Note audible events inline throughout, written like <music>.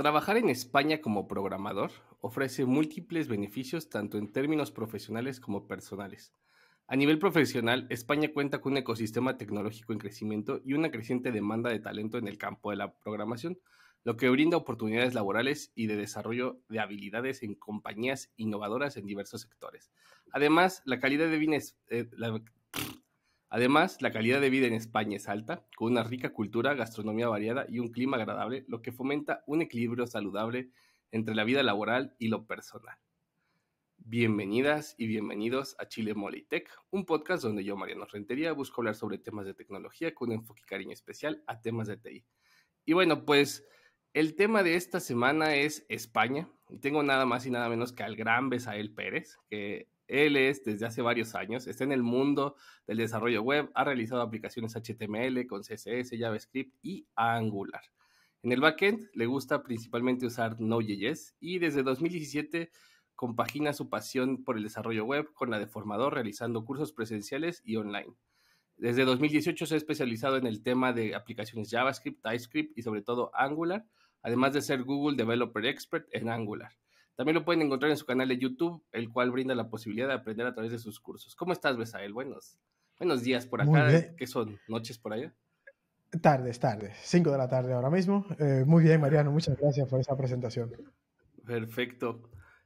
Trabajar en España como programador ofrece múltiples beneficios tanto en términos profesionales como personales. A nivel profesional, España cuenta con un ecosistema tecnológico en crecimiento y una creciente demanda de talento en el campo de la programación, lo que brinda oportunidades laborales y de desarrollo de habilidades en compañías innovadoras en diversos sectores. Además, la calidad de, bienes, es eh, Además, la calidad de vida en España es alta, con una rica cultura, gastronomía variada y un clima agradable, lo que fomenta un equilibrio saludable entre la vida laboral y lo personal. Bienvenidas y bienvenidos a Chile Mole Tech, un podcast donde yo, Mariano Rentería, busco hablar sobre temas de tecnología con un enfoque y cariño especial a temas de TI. Y bueno, pues el tema de esta semana es España. Y tengo nada más y nada menos que al gran Besael Pérez, que él es desde hace varios años, está en el mundo del desarrollo web, ha realizado aplicaciones HTML con CSS, JavaScript y Angular. En el backend le gusta principalmente usar Node.js y desde 2017 compagina su pasión por el desarrollo web con la de formador, realizando cursos presenciales y online. Desde 2018 se ha especializado en el tema de aplicaciones JavaScript, TypeScript y sobre todo Angular, además de ser Google Developer Expert en Angular. También lo pueden encontrar en su canal de YouTube, el cual brinda la posibilidad de aprender a través de sus cursos. ¿Cómo estás, Besael? Buenos, buenos días por acá. ¿Qué son? ¿Noches por allá? Tardes, tardes. Cinco de la tarde ahora mismo. Eh, muy bien, Mariano. Muchas gracias por esa presentación. Perfecto.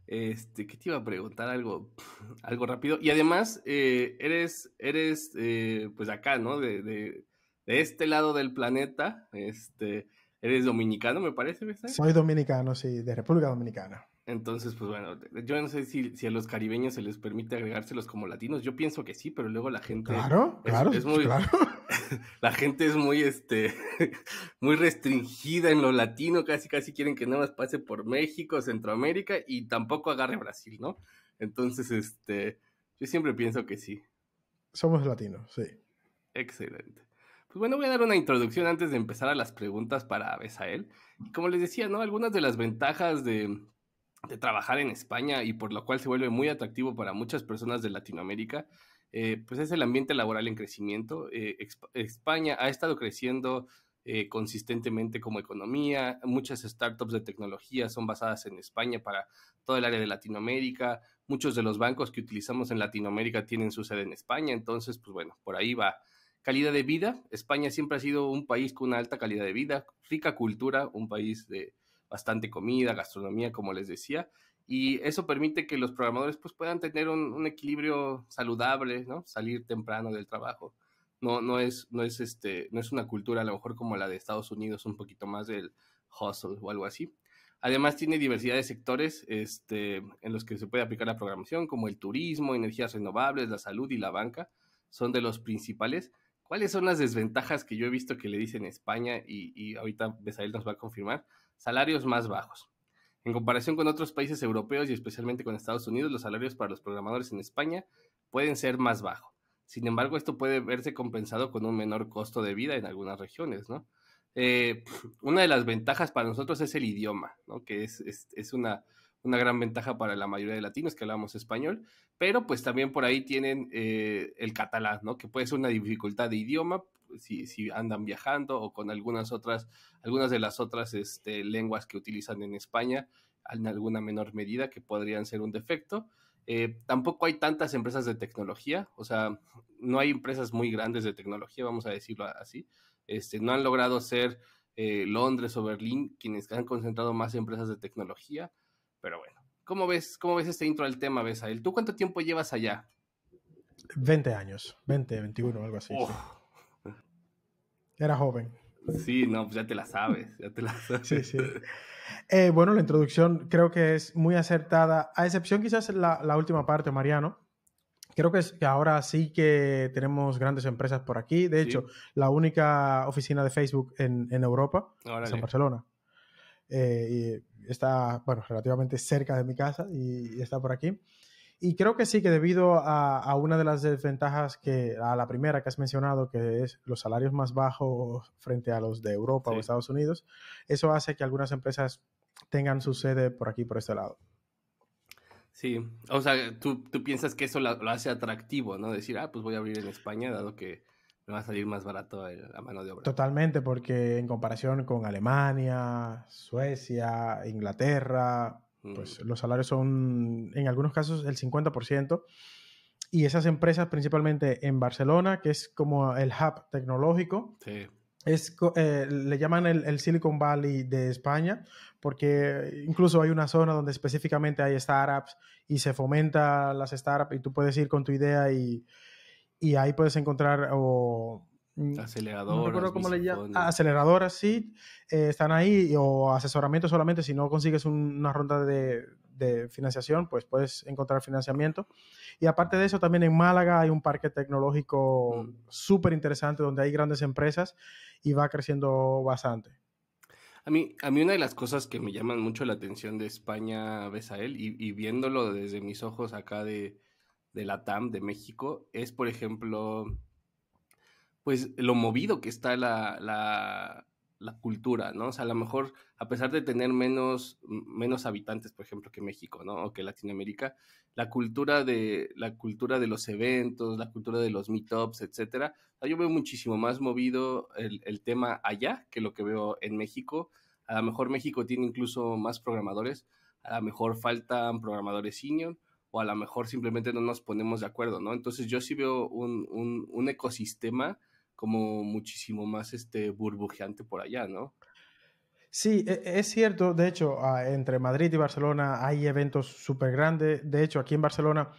Este, te iba a preguntar algo, <sniffs> algo rápido. Y además, eh, eres, eres, eh, pues acá, ¿no? De, este lado del planeta. Este, eres dominicano, me parece. Besael? Soy dominicano, sí, de República Dominicana. Entonces, pues bueno, yo no sé si, a los caribeños se les permite agregárselos como latinos. Yo pienso que sí, pero luego la gente. Claro, claro. muy, claro. <laughs> la gente es muy, este, <laughs> muy restringida en lo latino. Casi, casi quieren que nada más pase por México, Centroamérica y tampoco agarre Brasil, ¿no? Entonces, este, yo siempre pienso que sí. Somos latinos, sí. Excelente. Pues bueno, voy a dar una introducción antes de empezar a las preguntas para Besael. como les decía, ¿no? Algunas de las ventajas de de trabajar en España y por lo cual se vuelve muy atractivo para muchas personas de Latinoamérica, eh, pues es el ambiente laboral en crecimiento. Eh, España ha estado creciendo eh, consistentemente como economía, muchas startups de tecnología son basadas en España para todo el área de Latinoamérica, muchos de los bancos que utilizamos en Latinoamérica tienen su sede en España, entonces, pues bueno, por ahí va. Calidad de vida, España siempre ha sido un país con una alta calidad de vida, rica cultura, un país de, bastante comida, gastronomía, como les decía, y eso permite que los programadores pues, puedan tener un, equilibrio saludable, ¿no? Salir temprano del trabajo. No, no, es, no, es este, no es una cultura a lo mejor como la de Estados Unidos, un poquito más del hustle o algo así. Además tiene diversidad de sectores este, en los que se puede aplicar la programación, como el turismo, energías renovables, la salud y la banca, son de los principales. ¿Cuáles son las desventajas que yo he visto que le dicen España y, y ahorita Besael nos va a confirmar? salarios más bajos. En comparación con otros países europeos y especialmente con Estados Unidos, los salarios para los programadores en España pueden ser más bajos. Sin embargo, esto puede verse compensado con un menor costo de vida en algunas regiones, ¿no? Eh, <sniffs> una de las ventajas para nosotros es el idioma, ¿no? Que es, una, una, gran ventaja para la mayoría de latinos que hablamos español, pero pues también por ahí tienen eh, el catalán, ¿no? Que puede ser una dificultad de idioma, si, andan viajando o con algunas otras, algunas de las otras este, lenguas que utilizan en España en alguna menor medida que podrían ser un defecto. Eh, tampoco hay tantas empresas de tecnología, o sea, no hay empresas muy grandes de tecnología, vamos a decirlo así. Este, no han logrado ser eh, Londres o Berlín quienes han concentrado más empresas de tecnología, pero bueno. ¿Cómo ves, cómo ves este intro al tema, Besael? ¿Tú cuánto tiempo llevas allá? 20 años, 20, 21, algo así. Era joven. Sí, no, pues ya te la sabes, ya te la <laughs> sabes. Sí, sí. Eh, bueno, la introducción creo que es muy acertada, a excepción quizás la, la última parte, Mariano. Creo que, es, ahora sí que tenemos grandes empresas por aquí. De hecho, la única oficina de Facebook en, en Europa es en Barcelona. Eh, y está, bueno, relativamente cerca de mi casa y está por aquí. Y creo que sí, que debido a, una de las desventajas que, a la primera que has mencionado, que es los salarios más bajos frente a los de Europa o Estados Unidos, eso hace que algunas empresas tengan su sede por aquí, por este lado. Sí, o sea, tú, tú piensas que eso lo hace atractivo, ¿no? Decir, ah, pues voy a abrir en España, dado que me va a salir más barato la mano de obra. Totalmente, porque en comparación con Alemania, Suecia, Inglaterra, pues los salarios son en algunos casos el 50%. Y esas empresas, principalmente en Barcelona, que es como el hub tecnológico, es, eh, le llaman el, Silicon Valley de España, porque incluso hay una zona donde específicamente hay startups y se fomenta las startups y tú puedes ir con tu idea y, y ahí puedes encontrar Mm, Acelerador. No le llaman. Ah, aceleradoras, sí. Eh, están ahí o asesoramiento solamente. Si no consigues una ronda de, financiación, pues puedes encontrar financiamiento. Y aparte de eso, también en Málaga hay un parque tecnológico mm. súper interesante donde hay grandes empresas y va creciendo bastante. A mí, a mí una de las cosas que me llaman mucho la atención de España, a y, y viéndolo desde mis ojos acá de, de la TAM de México, es, por ejemplo, pues lo movido que está la, cultura, ¿no? O sea, a lo mejor, a pesar de tener menos, menos habitantes, por ejemplo, que México, ¿no? O que Latinoamérica, la cultura de, la cultura de los eventos, la cultura de los meetups, etcétera. yo veo muchísimo más movido el, el tema allá que lo que veo en México. A lo mejor México tiene incluso más programadores, a lo mejor faltan programadores senior, o a lo mejor simplemente no nos ponemos de acuerdo, ¿no? Entonces yo sí veo un, un ecosistema como muchísimo más este, burbujeante por allá, ¿no? Sí, e, es cierto. De hecho, ah, entre Madrid y Barcelona hay eventos súper grandes. De hecho, aquí en Barcelona,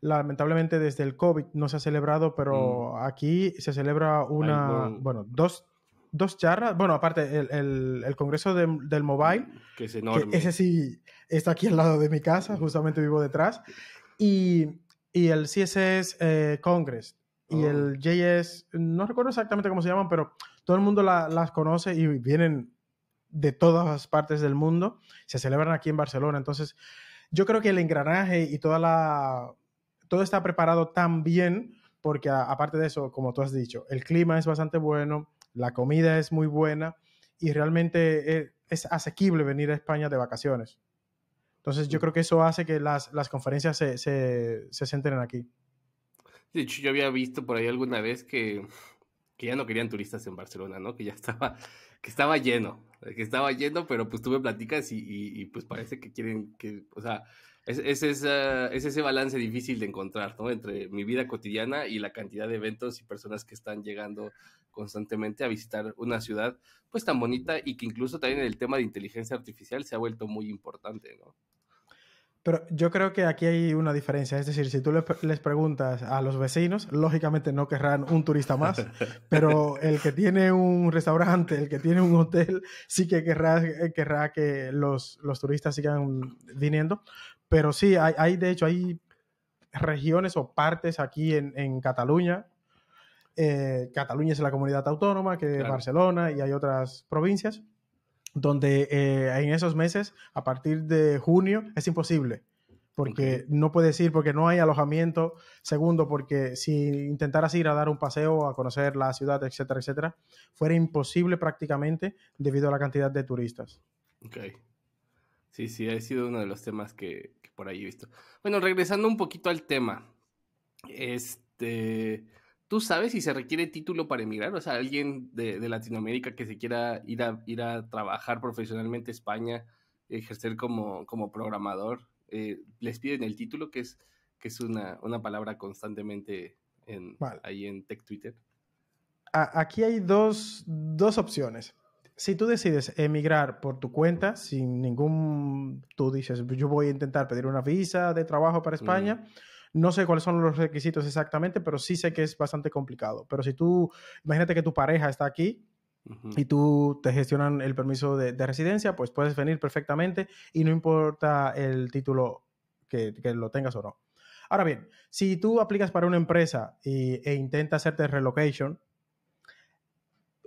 lamentablemente desde el COVID no se ha celebrado, pero mm. aquí se celebra una, bueno, dos, dos charlas. Bueno, aparte, el, Congreso del Mobile, que es enorme. ese sí está aquí al lado de mi casa, justamente vivo detrás. Y, y el CSS eh, Congress, y oh. el JS, no recuerdo exactamente cómo se llaman, pero todo el mundo las conoce y vienen de todas las partes del mundo, se celebran aquí en Barcelona. Entonces, yo creo que el engranaje y toda la, todo está preparado tan bien, porque aparte de eso, como tú has dicho, el clima es bastante bueno, la comida es muy buena y realmente es, eh, es asequible venir a España de vacaciones. Entonces, yo mm. creo que eso hace que las, las conferencias se, se, se centren aquí. De hecho, yo había visto por ahí alguna vez que, que ya no querían turistas en Barcelona, ¿no? Que ya estaba, <laughs> que estaba lleno, que estaba lleno, pero pues tuve pláticas y, pues parece que quieren que, o sea, es, es, es, ese balance difícil de encontrar, ¿no? Entre mi vida cotidiana y la cantidad de eventos y personas que están llegando constantemente a visitar una ciudad, pues tan bonita y que incluso también el tema de inteligencia artificial se ha vuelto muy importante, ¿no? Pero yo creo que aquí hay una diferencia. Es decir, si tú les preguntas a los vecinos, lógicamente no querrán un turista más, <laughs> pero el que tiene un restaurante, el que tiene un hotel, sí que querrá, que los, turistas sigan viniendo. Pero sí, hay, de hecho, hay regiones o partes aquí en, en Cataluña. Eh, Cataluña es la comunidad autónoma, que es Barcelona y hay otras provincias donde eh, en esos meses, a partir de junio, es imposible, porque no puedes ir, porque no hay alojamiento. Segundo, porque si intentaras ir a dar un paseo, a conocer la ciudad, etcétera, etcétera, fuera imposible prácticamente debido a la cantidad de turistas. Ok. Sí, sí, ha sido uno de los temas que por ahí he visto. Bueno, regresando un poquito al tema, este ¿Tú sabes si se requiere título para emigrar? O sea, alguien de, Latinoamérica que se quiera ir a, ir a trabajar profesionalmente a España, ejercer como, como programador, eh, les piden el título, que es, que es una, palabra constantemente en, ahí en Tech Twitter. aquí hay dos, opciones. Si tú decides emigrar por tu cuenta, sin ningún, tú dices, yo voy a intentar pedir una visa de trabajo para España. No sé cuáles son los requisitos exactamente, pero sí sé que es bastante complicado. Pero si tú, imagínate que tu pareja está aquí y tú te gestionan el permiso de, residencia, pues puedes venir perfectamente y no importa el título que, lo tengas o no. Ahora bien, si tú aplicas para una empresa e intenta hacerte relocation,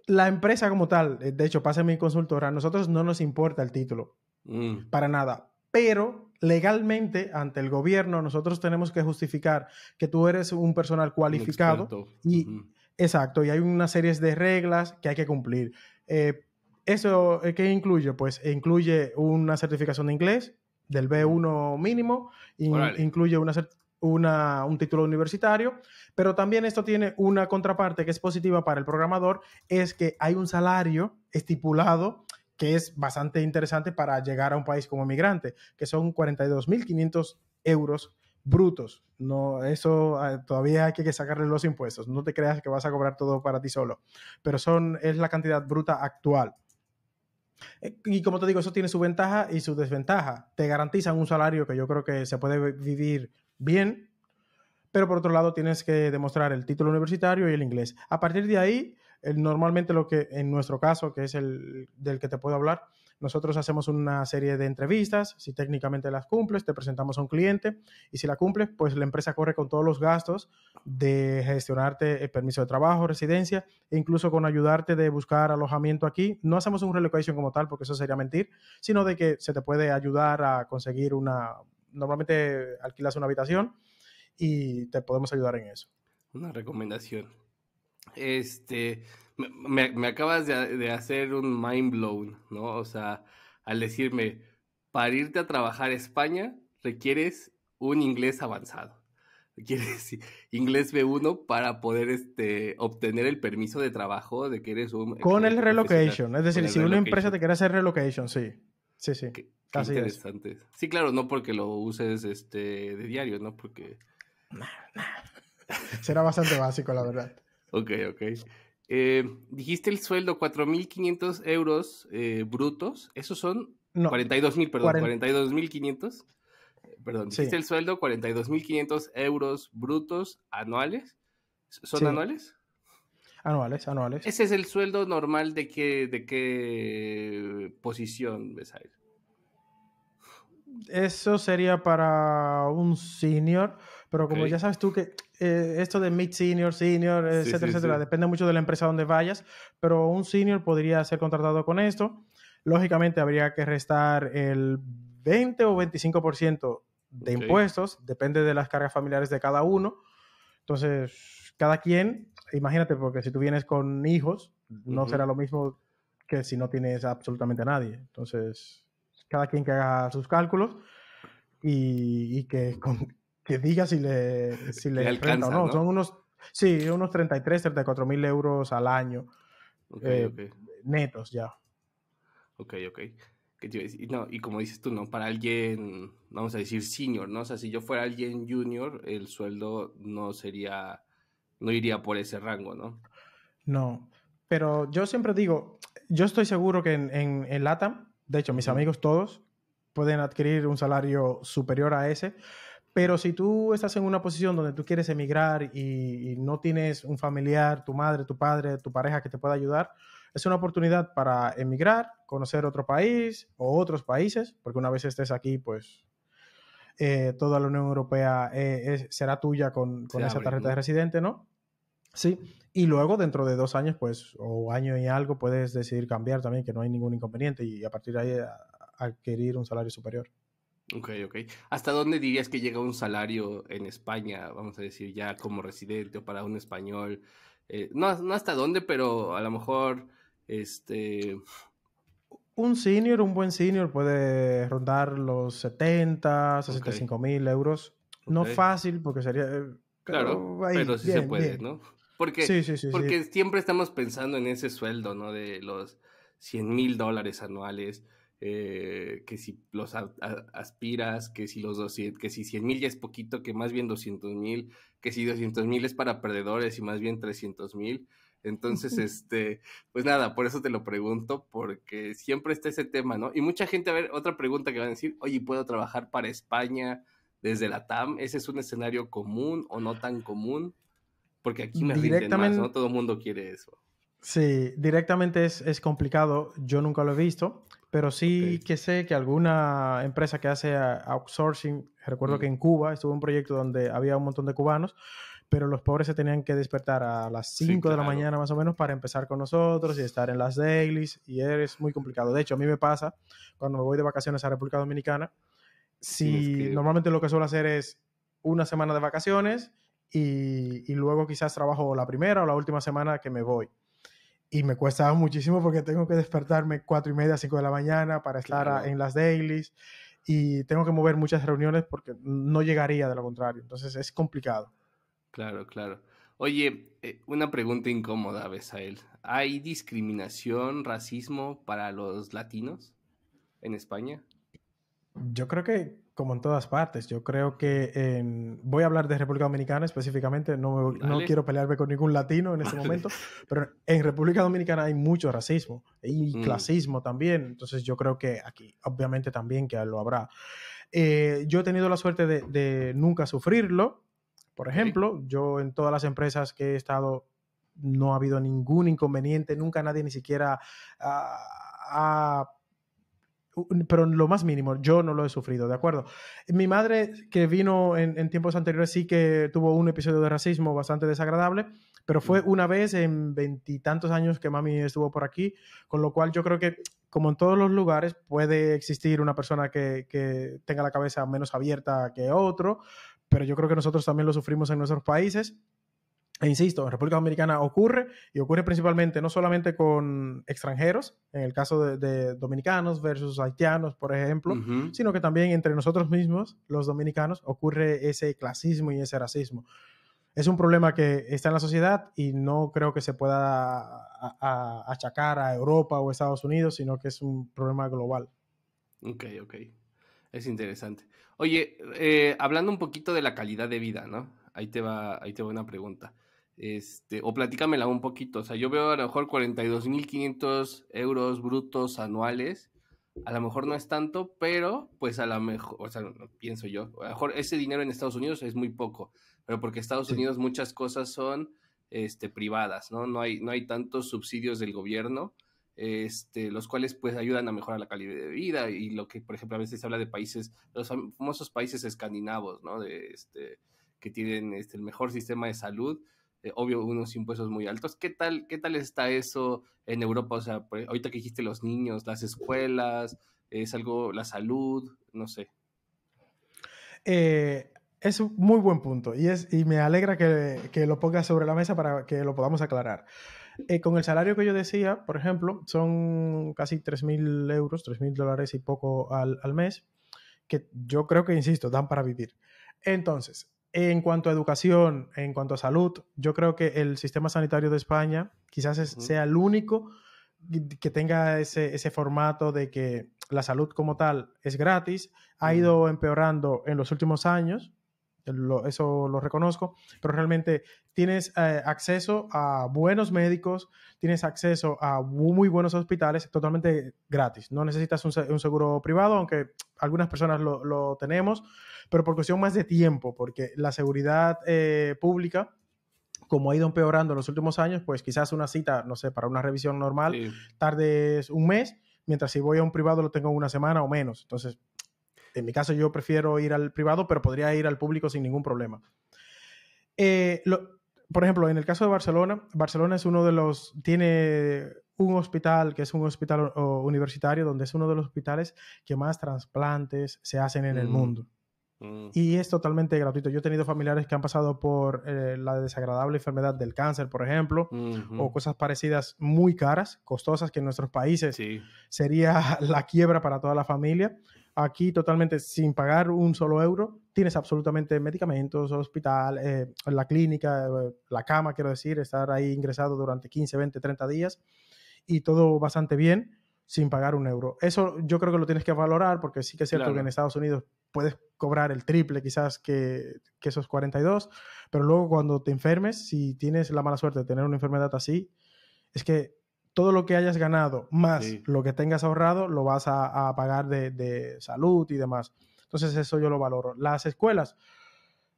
la empresa como tal, eh, de hecho, pasa mi consultora, a nosotros no nos importa el título, mm. para nada, pero legalmente ante el gobierno nosotros tenemos que justificar que tú eres un personal cualificado y exacto y hay una serie de reglas que hay que cumplir eh, eso eh, qué incluye pues incluye una certificación de inglés del B1 mínimo incluye un título universitario, pero también esto tiene una contraparte que es positiva para el programador, es que hay un salario estipulado que es bastante interesante para llegar a un país como migrante, que son 42.500 euros brutos. No, eso ah, todavía hay que sacarle los impuestos. No te creas que vas a cobrar todo para ti solo, pero son es la cantidad bruta actual. Eh, y como te digo, eso tiene su ventaja y su desventaja. Te garantizan un salario que yo creo que se puede vivir bien, pero por otro lado tienes que demostrar el título universitario y el inglés. A partir de ahí, Normalmente lo que en nuestro caso, que es el del que te puedo hablar, nosotros hacemos una serie de entrevistas, si técnicamente las cumples, te presentamos a un cliente y si la cumples, pues la empresa corre con todos los gastos de gestionarte el permiso de trabajo, residencia, e incluso con ayudarte de buscar alojamiento aquí. No hacemos un relocation como tal, porque eso sería mentir, sino de que se te puede ayudar a conseguir una, normalmente alquilas una habitación y te podemos ayudar en eso. Una recomendación este, me, acabas de, hacer un mind blown, ¿no? O sea, al decirme, para irte a trabajar a España requieres un inglés avanzado. Requieres <laughs> inglés B1 para poder este, obtener el permiso de trabajo de que eres un... Con el relocation, es decir, si una empresa te quiere hacer relocation, sí. Sí, sí. casi interesante. Sí, claro, no porque lo uses este, de diario, ¿no? Porque... <laughs> Será bastante básico, la verdad. Ok, ok. Eh, dijiste el sueldo, 4.500 euros eh, brutos. ¿Esos son? No, 42.000, perdón. 42.500. Perdón, dijiste el sueldo, 42.500 euros brutos anuales. ¿Son anuales? Anuales, anuales. Ese es el sueldo normal de qué, de qué posición, Besair. Eso sería para un senior, pero como ya sabes tú que eh, esto de mid senior, senior, etcétera, etcétera, depende mucho de la empresa donde vayas, pero un senior podría ser contratado con esto. Lógicamente habría que restar el 20 o 25% de impuestos, depende de las cargas familiares de cada uno. Entonces, cada quien, imagínate, porque si tú vienes con hijos, no será lo mismo que si no tienes absolutamente a nadie. Entonces, cada quien que haga sus cálculos y, y que que diga si le, si le, no. Son unos, sí, unos 33, 34 mil euros al año. Ok, eh, Netos ya. Ok, ok. No, y como dices tú, ¿no? Para alguien, vamos a decir senior, ¿no? O sea, si yo fuera alguien junior, el sueldo no sería, no iría por ese rango, ¿no? No, pero yo siempre digo, yo estoy seguro que en, en, en LATAM, de hecho, mis amigos todos pueden adquirir un salario superior a ese, pero si tú estás en una posición donde tú quieres emigrar y, no tienes un familiar, tu madre, tu padre, tu pareja que te pueda ayudar, es una oportunidad para emigrar, conocer otro país o otros países, porque una vez estés aquí, pues eh, toda la Unión Europea eh, será tuya con, esa tarjeta de residente, ¿no? Sí, y luego dentro de dos años, pues, o año y algo, puedes decidir cambiar también, que no hay ningún inconveniente, y a partir de ahí adquirir un salario superior. Ok, ok. ¿Hasta dónde dirías que llega un salario en España, vamos a decir, ya como residente o para un español? Eh, no, no hasta dónde, pero a lo mejor, este... Un senior, un buen senior puede rondar los 70, 65 mil euros. No fácil porque sería... Eh, claro, pero, sí se puede, ¿no? Porque, porque siempre estamos pensando en ese sueldo, ¿no? De los 100 mil dólares anuales. Eh, que si los aspiras, que si los 200, que si 100 mil ya es poquito, que más bien 200 mil, que si 200 mil es para perdedores y más bien 300 mil. Entonces, este, pues nada, por eso te lo pregunto, porque siempre está ese tema, ¿no? Y mucha gente, a ver, otra pregunta que van a decir, oye, ¿puedo trabajar para España desde la TAM? ¿Ese es un escenario común o no tan común? Porque aquí me más, ¿no? Todo el mundo quiere eso. Sí, directamente es, es complicado, yo nunca lo he visto pero sí que sé que alguna empresa que hace outsourcing, recuerdo que mm. en Cuba estuvo un proyecto donde había un montón de cubanos, pero los pobres se tenían que despertar a las 5 de la mañana más o menos para empezar con nosotros y estar en las dailies y es muy complicado. De hecho, a mí me pasa cuando me voy de vacaciones a República Dominicana, si normalmente lo que suelo hacer es una semana de vacaciones y luego quizás trabajo la primera o la última semana que me voy y me cuesta muchísimo porque tengo que despertarme cuatro y media, cinco de la mañana para estar en las dailies y tengo que mover muchas reuniones porque no llegaría de lo contrario. Entonces es complicado. Claro, claro. Oye, eh, una pregunta incómoda, Besael. ¿Hay discriminación, racismo para los latinos en España? Yo creo que como en todas partes. Yo creo que voy a hablar de República Dominicana específicamente, no, no quiero pelearme con ningún latino en este <laughs> momento, pero en República Dominicana hay mucho racismo y mm. clasismo también, entonces yo creo que aquí obviamente también que lo habrá. Eh, yo he tenido la suerte de, nunca sufrirlo, por ejemplo, yo en todas las empresas que he estado no ha habido ningún inconveniente, nunca nadie ni siquiera ah, ha pero lo más mínimo, yo no lo he sufrido, ¿de acuerdo? Mi madre, que vino en, tiempos anteriores, sí que tuvo un episodio de racismo bastante desagradable, pero fue una vez en veintitantos años que mami estuvo por aquí, con lo cual yo creo que, como en todos los lugares, puede existir una persona que, que tenga la cabeza menos abierta que otro, pero yo creo que nosotros también lo sufrimos en nuestros países e insisto, en República Dominicana ocurre y ocurre principalmente no solamente con extranjeros, en el caso de, dominicanos versus haitianos, por ejemplo, sino que también entre nosotros mismos, los dominicanos, ocurre ese clasismo y ese racismo. Es un problema que está en la sociedad y no creo que se pueda achacar a Europa o Estados Unidos, sino que es un problema global. Ok, ok. Es interesante. Oye, eh, hablando un poquito de la calidad de vida, ¿no? Ahí te va, ahí te va una pregunta. Este, o platícamela un poquito. O sea, yo veo a lo mejor 42.500 euros brutos anuales. A lo mejor no es tanto, pero pues a lo mejor, o sea, pienso yo, a lo mejor ese dinero en Estados Unidos es muy poco, pero porque Estados Unidos muchas cosas son este, privadas, ¿no? No hay, no hay tantos subsidios del gobierno, este, los cuales pues ayudan a mejorar la calidad de vida y lo que, por ejemplo, a veces se habla de países, los famosos países escandinavos, ¿no? De, este, que tienen este, el mejor sistema de salud, eh, obvio, unos impuestos muy altos. ¿Qué tal, qué tal está eso en Europa? O sea, ahorita que dijiste los niños, las escuelas, es algo, la salud, no sé. Eh, es un muy buen punto y, es, y me alegra que, lo pongas sobre la mesa para que lo podamos aclarar. Eh, con el salario que yo decía, por ejemplo, son casi 3.000 euros, 3.000 dólares y poco al, al, mes, que yo creo que, insisto, dan para vivir. Entonces, en cuanto a educación, en cuanto a salud, yo creo que el sistema sanitario de España quizás sea el único que tenga ese, formato de que la salud como tal es gratis. Ha ido empeorando en los últimos años eso lo reconozco, pero realmente tienes eh, acceso a buenos médicos, tienes acceso a muy buenos hospitales totalmente gratis. No necesitas un, seguro privado, aunque algunas personas lo, tenemos, pero por cuestión más de tiempo, porque la seguridad eh, pública como ha ido empeorando en los últimos años, pues quizás una cita, no sé, para una revisión normal tardes un mes, mientras si voy a un privado lo tengo una semana o menos. Entonces, en mi caso yo prefiero ir al privado, pero podría ir al público sin ningún problema. Eh, por ejemplo, en el caso de Barcelona, Barcelona es uno de los, tiene un hospital que es un hospital universitario donde es uno de los hospitales que más trasplantes se hacen en el mm. mundo. Mm. Y es totalmente gratuito. Yo he tenido familiares que han pasado por eh, la desagradable enfermedad del cáncer, por ejemplo, o cosas parecidas muy caras, costosas, que en nuestros países sería <laughs> la quiebra para toda la familia. Aquí totalmente sin pagar un solo euro, tienes absolutamente medicamentos, hospital, eh, la clínica, eh, la cama, quiero decir, estar ahí ingresado durante 15, 20, 30 días y todo bastante bien sin pagar un euro. Eso yo creo que lo tienes que valorar porque sí que es cierto que en Estados Unidos puedes cobrar el triple quizás que, que, esos 42, pero luego cuando te enfermes, si tienes la mala suerte de tener una enfermedad así, es que todo lo que hayas ganado más lo que tengas ahorrado lo vas a, pagar de, salud y demás. Entonces eso yo lo valoro. Las escuelas,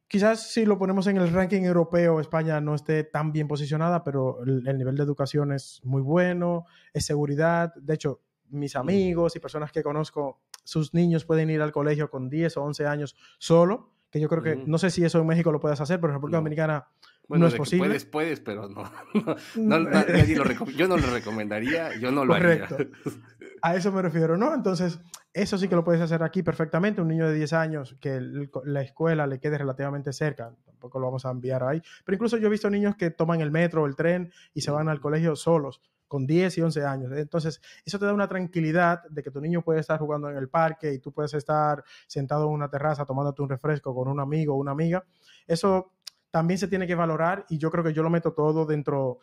quizás si lo ponemos en el ranking europeo, España no esté tan bien posicionada, pero el, nivel de educación es muy bueno, es seguridad. De hecho, mis amigos y personas que conozco, sus niños pueden ir al colegio con 10 o 11 años solo, que yo creo que, no sé si eso en México lo puedes hacer, pero en República Dominicana no es posible. Puedes, puedes, pero no. <laughs> Mm. yo no lo recomendaría, yo no lo haría. <laughs> A eso me refiero, ¿no? Entonces, eso sí que lo puedes hacer aquí perfectamente. Un niño de 10 años que la escuela le quede relativamente cerca, tampoco lo vamos a enviar ahí. Pero incluso yo he visto niños que toman el metro o el tren y se van al colegio solos con 10 y 11 años. Entonces, eso te da una tranquilidad de que tu niño puede estar jugando en el parque y tú puedes estar sentado en una terraza tomándote un refresco con un amigo o una amiga. Eso también se tiene que valorar y yo creo que yo lo meto todo dentro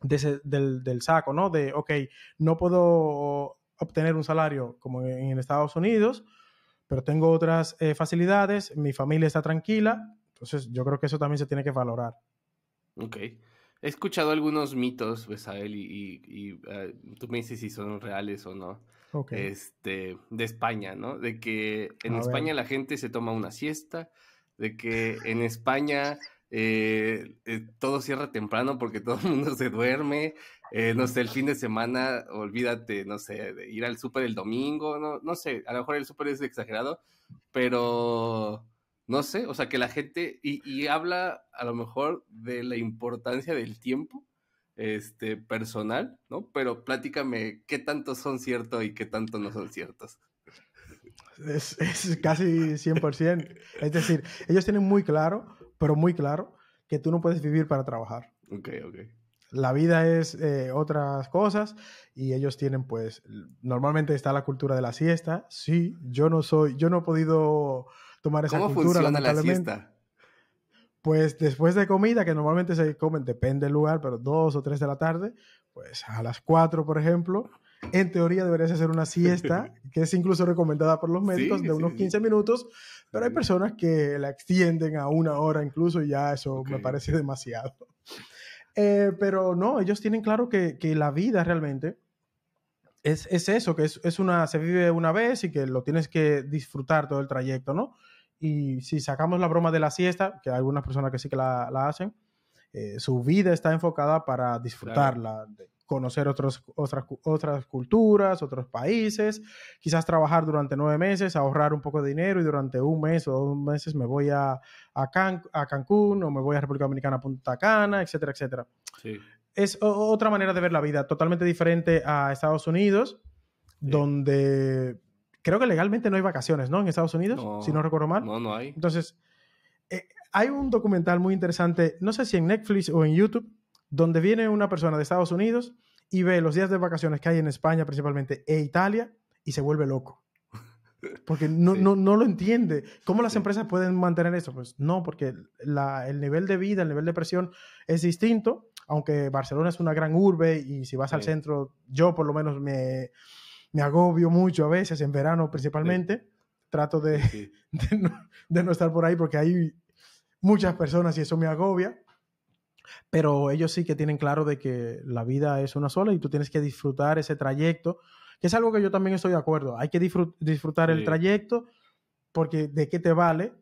de del, del, saco, ¿no? De, ok, no puedo obtener un salario como en, Estados Unidos, pero tengo otras eh, facilidades, mi familia está tranquila, entonces yo creo que eso también se tiene que valorar. Ok. He escuchado algunos mitos, Besael, y, y, eh, tú me dices si son reales o no. Ok. Este, de España, ¿no? De que en España la gente se toma una siesta, de que en España eh, eh, todo cierra temprano porque todo el mundo se duerme, eh, no sé, el fin de semana, olvídate, no sé, de ir al súper el domingo, no, no sé, a lo mejor el súper es exagerado, pero no sé, o sea, que la gente, y, habla a lo mejor de la importancia del tiempo este, personal, ¿no? Pero pláticame qué tantos son ciertos y qué tantos no son ciertos. Es, es casi 100%. es decir, ellos tienen muy claro pero muy claro, que tú no puedes vivir para trabajar. Ok, ok. La vida es eh, otras cosas y ellos tienen pues, normalmente está la cultura de la siesta. Sí, yo no soy, yo no he podido tomar esa cultura. ¿Cómo funciona la siesta? Pues después de comida, que normalmente se comen, depende del lugar, pero dos o tres de la tarde, pues a las cuatro, por ejemplo, en teoría deberías hacer una siesta, <laughs> que es incluso recomendada por los médicos, de unos 15 minutos, pero hay personas que la extienden a una hora incluso y ya eso me parece demasiado. Eh, pero no, ellos tienen claro que, la vida realmente es, eso, que es, una, se vive una vez y que lo tienes que disfrutar todo el trayecto, ¿no? Y si sacamos la broma de la siesta, que hay algunas personas que sí que la, hacen, eh, su vida está enfocada para disfrutarla conocer otros, otras, otras culturas, otros países, quizás trabajar durante nueve meses, ahorrar un poco de dinero y durante un mes o dos meses me voy a, a, Cancún o me voy a República Dominicana, Punta Cana, etcétera, etcétera. Es otra manera de ver la vida, totalmente diferente a Estados Unidos, donde creo que legalmente no hay vacaciones, ¿no? En Estados Unidos, si no recuerdo mal. No, no hay. Entonces, eh, hay un documental muy interesante, no sé si en Netflix o en YouTube, donde viene una persona de Estados Unidos y ve los días de vacaciones que hay en España principalmente e Italia y se vuelve loco. Porque no, lo entiende. ¿Cómo las empresas pueden mantener eso? Pues no, porque el nivel de vida, el nivel de presión es distinto, aunque Barcelona es una gran urbe y si vas al centro, yo por lo menos me, agobio mucho a veces, en verano principalmente, trato de, <laughs> de no estar por ahí porque hay muchas personas y eso me agobia pero ellos sí que tienen claro de que la vida es una sola y tú tienes que disfrutar ese trayecto, que es algo que yo también estoy de acuerdo. Hay que disfrutar el trayecto porque de qué te vale,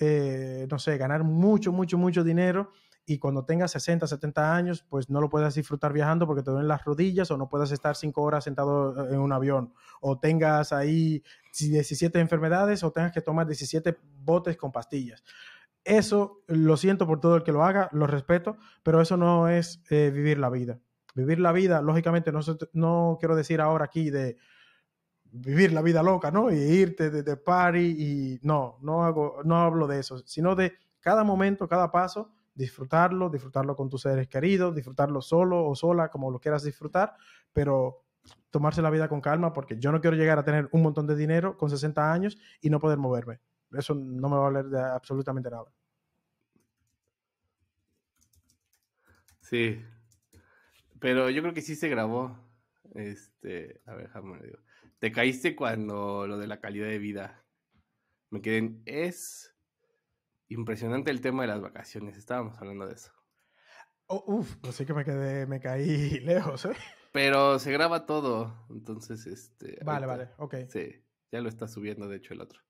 eh, no sé, ganar mucho, mucho, mucho dinero y cuando tengas 60, 70 años, pues no lo puedas disfrutar viajando porque te duelen las rodillas o no puedas estar cinco horas sentado eh, en un avión o tengas ahí 17 enfermedades o tengas que tomar 17 botes con pastillas. Eso lo siento por todo el que lo haga, lo respeto, pero eso no es eh, vivir la vida. Vivir la vida, lógicamente, no, no quiero decir ahora aquí de vivir la vida loca, ¿no? Y irte de, de party y no, no, hago, no hablo de eso, sino de cada momento, cada paso, disfrutarlo, disfrutarlo con tus seres queridos, disfrutarlo solo o sola, como lo quieras disfrutar, pero tomarse la vida con calma porque yo no quiero llegar a tener un montón de dinero con 60 años y no poder moverme eso no me va a valer de absolutamente nada. Sí. Pero yo creo que sí se grabó. Este, a ver, jamás digo. Te caíste cuando lo de la calidad de vida. Me quedé Es impresionante el tema de las vacaciones. Estábamos hablando de eso. Oh, uf, pues sí que me quedé, me caí <laughs> lejos, ¿eh? Pero se graba todo, entonces, este... Vale, vale, ok. Sí, ya lo está subiendo, de hecho, el otro.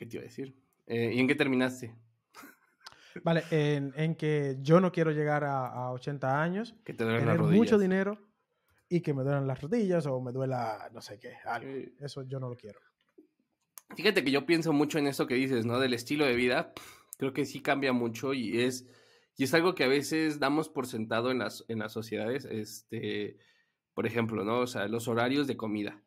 ¿Qué te iba a decir? Eh, ¿Y en qué terminaste? <laughs> Vale, en, que yo no quiero llegar a, 80 años, que tener mucho dinero y que me duelan las rodillas o me duela no sé qué, algo. Eso yo no lo quiero. Fíjate que yo pienso mucho en eso que dices, ¿no? Del estilo de vida, creo que sí cambia mucho y es, y es algo que a veces damos por sentado en las, en las sociedades, este, por ejemplo, ¿no? O sea, los horarios de comida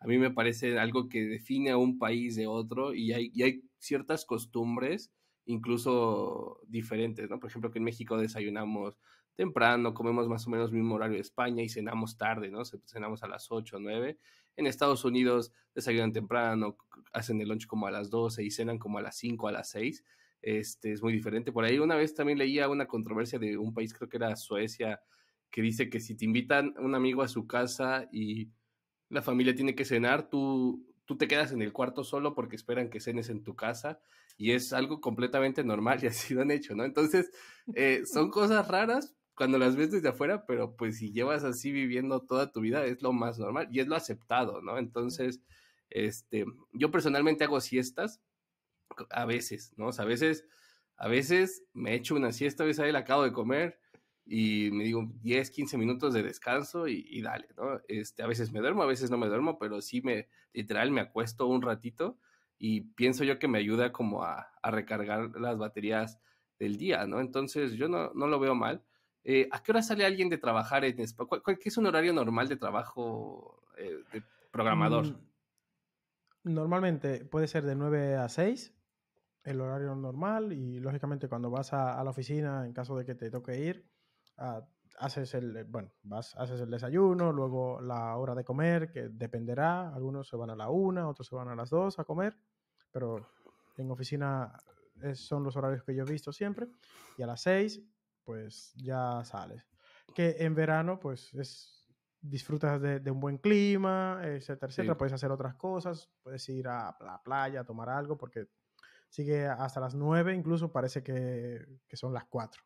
a mí me parece algo que define a un país de otro y hay, ciertas costumbres incluso diferentes, ¿no? Por ejemplo, que en México desayunamos temprano, comemos más o menos mismo horario de España y cenamos tarde, ¿no? Cenamos a las 8 o 9. En Estados Unidos desayunan temprano, hacen el lunch como a las 12 y cenan como a las 5, a las 6. Este, es muy diferente. Por ahí una vez también leía una controversia de un país, creo que era Suecia, que dice que si te invitan un amigo a su casa y la familia tiene que cenar, tú, tú te quedas en el cuarto solo porque esperan que cenes en tu casa y es algo completamente normal y así lo han hecho, ¿no? Entonces, eh, son <laughs> cosas raras cuando las ves desde afuera, pero pues si llevas así viviendo toda tu vida es lo más normal y es lo aceptado, ¿no? Entonces, este, yo personalmente hago siestas a veces, ¿no? a veces, a veces me echo una siesta, a veces ahí acabo de comer, y me digo 10, 15 minutos de descanso y, dale, ¿no? Este, a veces me duermo, a veces no me duermo, pero sí me, literal, me acuesto un ratito y pienso yo que me ayuda como a, recargar las baterías del día, ¿no? Entonces yo no, lo veo mal. Eh, ¿A qué hora sale alguien de trabajar en España? qué es un horario normal de trabajo eh, de programador? Mm, normalmente puede ser de 9 a 6, el horario normal, y lógicamente cuando vas a la oficina, en caso de que te toque ir, Ah, haces el, eh, vas, haces el desayuno, luego la hora de comer, que dependerá, algunos se van a la una, otros se van a las dos a comer, pero en oficina eh, son los horarios que yo he visto siempre, y a las seis, pues ya sales. Que en verano, pues es, disfrutas de, un buen clima, etcétera, etcétera, puedes hacer otras cosas, puedes ir a la playa a tomar algo, porque sigue hasta las nueve, incluso parece que son las cuatro.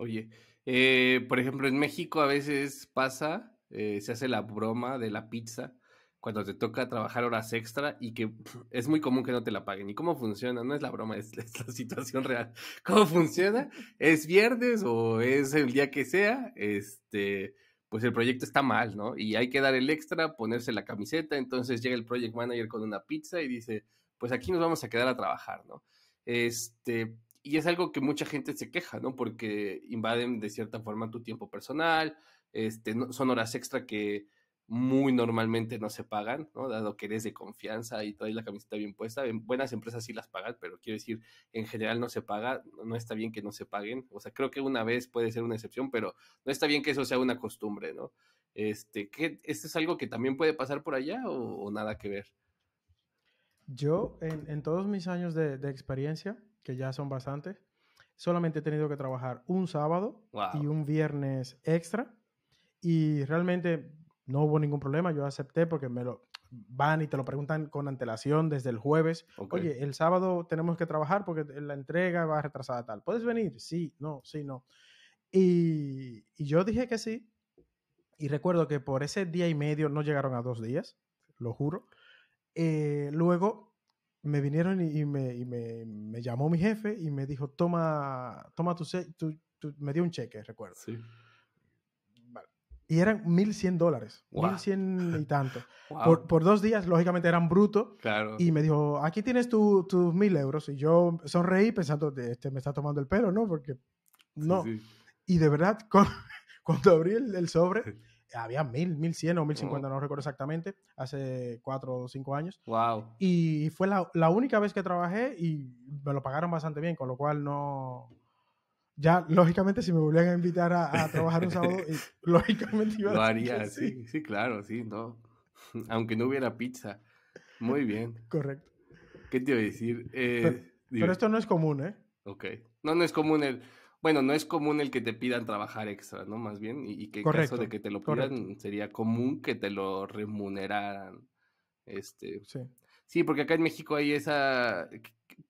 Oye, eh, por ejemplo, en México a veces pasa, eh, se hace la broma de la pizza cuando te toca trabajar horas extra y que <sniffs> es muy común que no te la paguen. ¿Y cómo funciona? No es la broma, es, <laughs> es, la situación real. ¿Cómo funciona? Es viernes o es el día que sea, este, pues el proyecto está mal, ¿no? Y hay que dar el extra, ponerse la camiseta, entonces llega el project manager con una pizza y dice, pues aquí nos vamos a quedar a trabajar, ¿no? Este, y es algo que mucha gente se queja, ¿no? Porque invaden de cierta forma tu tiempo personal, este, son horas extra que muy normalmente no se pagan, ¿no? Dado que eres de confianza y traes la camiseta bien puesta. En buenas empresas sí las pagan, pero quiero decir, en general no se paga, no está bien que no se paguen. O sea, creo que una vez puede ser una excepción, pero no está bien que eso sea una costumbre, ¿no? Este, este es algo que también puede pasar por allá o, nada que ver? Yo, en, todos mis años de experiencia, que ya son bastantes. Solamente he tenido que trabajar un sábado y un viernes extra. Y realmente no hubo ningún problema. Yo acepté porque me lo van y te lo preguntan con antelación desde el jueves. Oye, el sábado tenemos que trabajar porque la entrega va retrasada tal. ¿Puedes venir? Sí, no, sí, no. Y, yo dije que sí. Y recuerdo que por ese día y medio no llegaron a dos días, lo juro. Eh, luego me vinieron y, me, me, llamó mi jefe y me dijo, toma, toma tu, tu, me dio un cheque, recuerdo. Sí. Y eran 1.100 dólares, wow. 1.100 y tanto. <laughs> por, por, dos días, lógicamente, eran brutos. Claro. Y me dijo, aquí tienes tus tu 1.000 euros. Y yo sonreí pensando, este me está tomando el pelo, ¿no? Porque no. Y de verdad, <laughs> cuando, cuando abrí el, el sobre <laughs> había mil, mil cien o mil cincuenta, no recuerdo exactamente, hace cuatro o cinco años. Wow. Y fue la, la, única vez que trabajé y me lo pagaron bastante bien, con lo cual no. Ya, lógicamente, si me volvieran a invitar a, trabajar un sábado, <laughs> lógicamente iba a Lo haría, sí. sí, claro, sí, no. <laughs> Aunque no hubiera pizza. Muy bien. Correcto. ¿Qué te iba a decir? pero, eh, pero, esto no es común, ¿eh? Ok. No, no es común el. Bueno, no es común el que te pidan trabajar extra, ¿no? Más bien, y, que en caso de que te lo pidan, sería común que te lo remuneraran. Este. Sí. porque acá en México hay esa.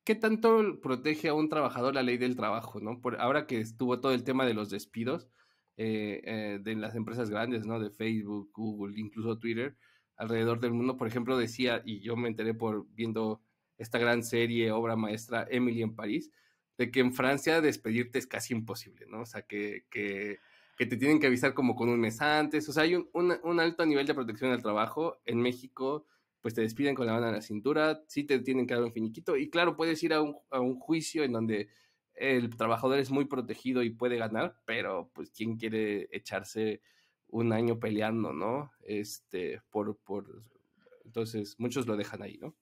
¿Qué tanto protege a un trabajador la ley del trabajo, no? Por, ahora que estuvo todo el tema de los despidos eh, eh, de las empresas grandes, ¿no? De Facebook, Google, incluso Twitter, alrededor del mundo, por ejemplo, decía, y yo me enteré por viendo esta gran serie, obra maestra, Emily en París, de que en Francia despedirte es casi imposible, ¿no? O sea, que, que, te tienen que avisar como con un mes antes. O sea, hay un, alto nivel de protección al trabajo. En México, pues te despiden con la mano en la cintura, sí te tienen que dar un finiquito. Y claro, puedes ir a un, a un juicio en donde el trabajador es muy protegido y puede ganar, pero pues quién quiere echarse un año peleando, ¿no? Este, por, por, entonces muchos lo dejan ahí, ¿no?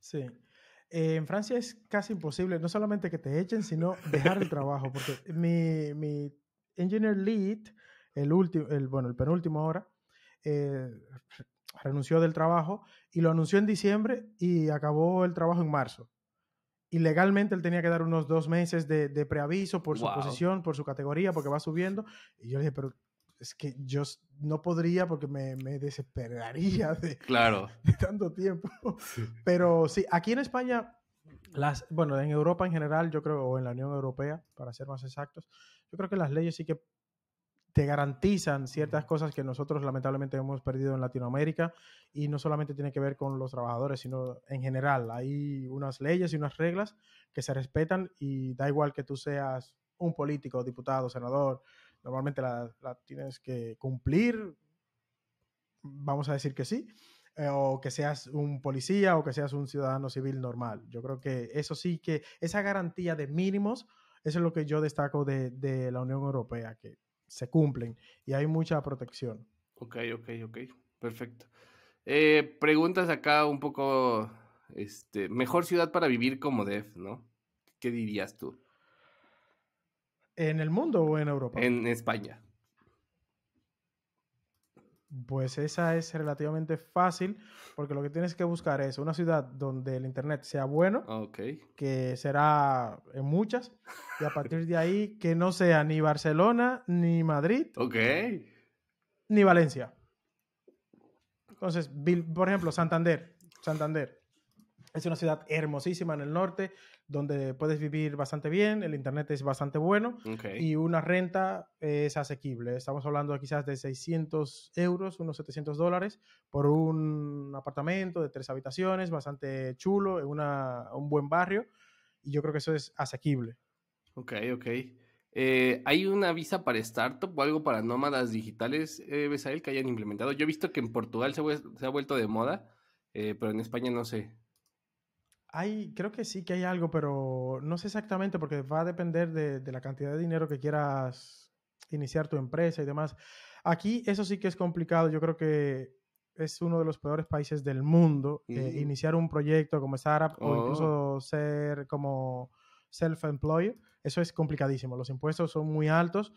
Sí en Francia es casi imposible, no solamente que te echen, sino dejar el trabajo, porque mi, mi engineer lead, el último, el, bueno, el penúltimo ahora, eh, renunció del trabajo y lo anunció en diciembre y acabó el trabajo en marzo. Y legalmente él tenía que dar unos dos meses de, preaviso por su posición, por su categoría, porque va subiendo. Y yo le dije, pero es que yo no podría porque me, desesperaría <laughs> de, claro. de tanto tiempo. <laughs> Pero sí, aquí en España, las, bueno, en Europa en general, yo creo, o en la Unión Europea, para ser más exactos, yo creo que las leyes sí que te garantizan ciertas cosas que nosotros lamentablemente hemos perdido en Latinoamérica y no solamente tiene que ver con los trabajadores, sino en general. Hay unas leyes y unas reglas que se respetan y da igual que tú seas un político, diputado, senador, normalmente la, tienes que cumplir, vamos a decir que sí, eh, o que seas un policía o que seas un ciudadano civil normal. Yo creo que eso sí que, esa garantía de mínimos, es lo que yo destaco de, la Unión Europea, que se cumplen y hay mucha protección. Ok, ok, ok, perfecto. Eh, preguntas acá un poco, este, mejor ciudad para vivir como DEF, ¿no? ¿Qué dirías tú? ¿En el mundo o en Europa? En España. Pues esa es relativamente fácil, porque lo que tienes que buscar es una ciudad donde el internet sea bueno, ah, que será en muchas, y a partir de ahí que no sea ni Barcelona, ni Madrid, ni Valencia. Entonces, por ejemplo, Santander. Santander es una ciudad hermosísima en el norte, donde puedes vivir bastante bien, el internet es bastante bueno y una renta es asequible. Estamos hablando quizás de 600 euros, unos 700 dólares por un apartamento de tres habitaciones, bastante chulo, en una, un buen barrio y yo creo que eso es asequible. Ok, ok. Eh, ¿Hay una visa para startup o algo para nómadas digitales, eh, Besael, que hayan implementado? Yo he visto que en Portugal se, ha vuelto de moda, eh, pero en España no sé creo que sí que hay algo, pero no sé exactamente porque va a depender de, la cantidad de dinero que quieras iniciar tu empresa y demás. Aquí eso sí que es complicado. Yo creo que es uno de los peores países del mundo. Eh, iniciar un proyecto como startup o incluso oh. ser como self-employed, eso es complicadísimo. Los impuestos son muy altos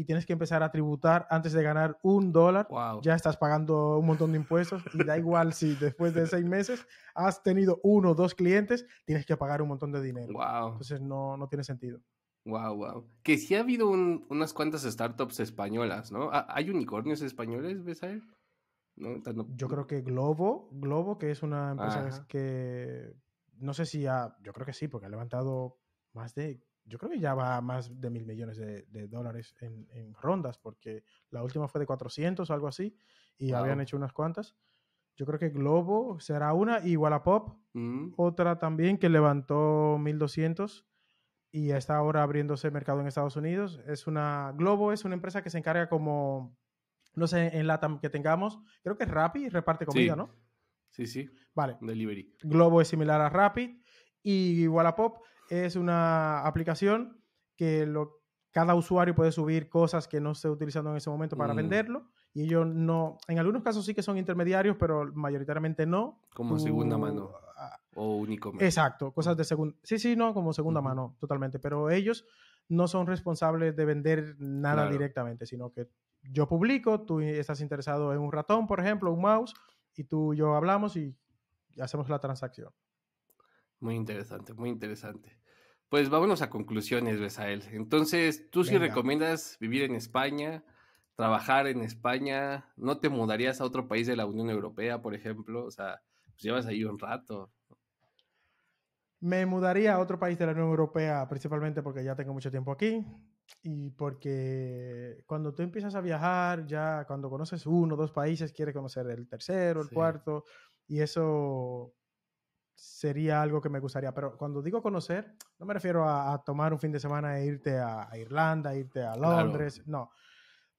y tienes que empezar a tributar antes de ganar un dólar. Ya estás pagando un montón de impuestos y da igual si después de seis meses has tenido uno o dos clientes, tienes que pagar un montón de dinero. Entonces no, no tiene sentido. Wow, wow. Que sí ha habido unas cuantas startups españolas, ¿no? ¿Hay unicornios españoles, Besael? Yo creo que Globo, Globo, que es una empresa que no sé si ha, yo creo que sí, porque ha levantado más de yo creo que ya va más de mil millones de, dólares en, rondas, porque la última fue de 400 o algo así, y habían hecho unas cuantas. Yo creo que Globo será una, y Wallapop, mm. otra también que levantó 1200 y está ahora abriéndose mercado en Estados Unidos. Es una, Globo es una empresa que se encarga como, no sé, en la que tengamos, creo que Rappi reparte comida, ¿no? Sí, sí. Vale. Delivery. Globo es similar a Rappi y Wallapop es una aplicación que lo, cada usuario puede subir cosas que no esté utilizando en ese momento para mm. venderlo. Y ellos no, en algunos casos sí que son intermediarios, pero mayoritariamente no. Como segunda mano. O único. Exacto, cosas de segunda. Sí, sí, no, como segunda mano, totalmente. Pero ellos no son responsables de vender nada directamente, sino que yo publico, tú estás interesado en un ratón, por ejemplo, un mouse, y tú y yo hablamos y hacemos la transacción. Muy interesante, muy interesante. Pues vámonos a conclusiones, Besael. Entonces, ¿tú sí recomiendas vivir en España, trabajar en España? ¿No te mudarías a otro país de la Unión Europea, por ejemplo? O sea, pues, llevas ahí un rato. Me mudaría a otro país de la Unión Europea, principalmente porque ya tengo mucho tiempo aquí y porque cuando tú empiezas a viajar, ya cuando conoces uno o dos países, quieres conocer el tercero, el cuarto, y eso sería algo que me gustaría. Pero cuando digo conocer, no me refiero a, tomar un fin de semana e irte a, Irlanda, irte a Londres, no.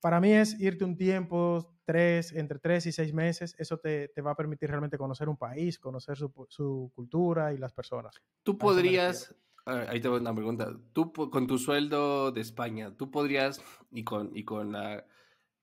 Para mí es irte un tiempo, tres, entre tres y seis meses, eso te, va a permitir realmente conocer un país, conocer su, cultura y las personas. Tú podrías, ahí tengo una pregunta, tú con tu sueldo de España, tú podrías, y con, y con la